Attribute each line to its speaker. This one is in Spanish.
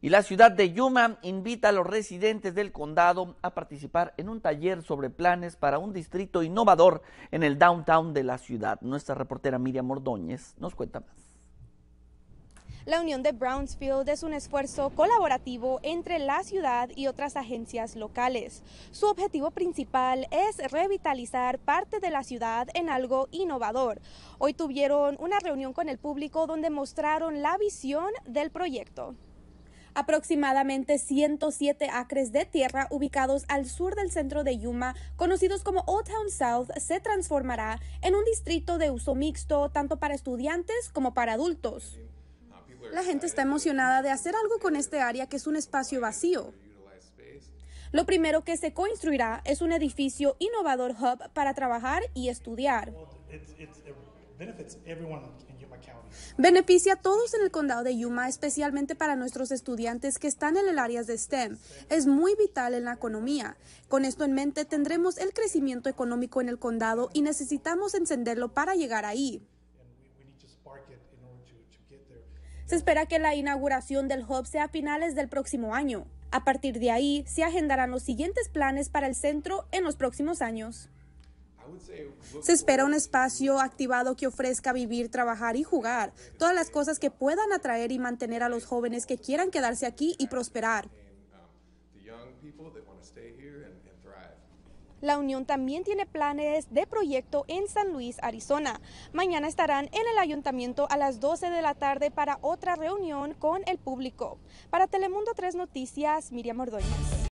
Speaker 1: y la ciudad de Yuma invita a los residentes del condado a participar en un taller sobre planes para un distrito innovador en el downtown de la ciudad. Nuestra reportera Miriam Ordóñez nos cuenta más.
Speaker 2: La unión de Brownsfield es un esfuerzo colaborativo entre la ciudad y otras agencias locales. Su objetivo principal es revitalizar parte de la ciudad en algo innovador. Hoy tuvieron una reunión con el público donde mostraron la visión del proyecto aproximadamente 107 acres de tierra ubicados al sur del centro de Yuma, conocidos como Old Town South, se transformará en un distrito de uso mixto tanto para estudiantes como para adultos. La gente está emocionada de hacer algo con este área que es un espacio vacío. Lo primero que se construirá es un edificio innovador hub para trabajar y estudiar. Beneficia a todos en el condado de Yuma, especialmente para nuestros estudiantes que están en el área de STEM. Es muy vital en la economía. Con esto en mente, tendremos el crecimiento económico en el condado y necesitamos encenderlo para llegar ahí. Se espera que la inauguración del hub sea a finales del próximo año. A partir de ahí, se agendarán los siguientes planes para el centro en los próximos años. Se espera un espacio activado que ofrezca vivir, trabajar y jugar, todas las cosas que puedan atraer y mantener a los jóvenes que quieran quedarse aquí y prosperar. Um, la Unión también tiene planes de proyecto en San Luis, Arizona. Mañana estarán en el ayuntamiento a las 12 de la tarde para otra reunión con el público. Para Telemundo 3 Noticias, Miriam Ordóñez.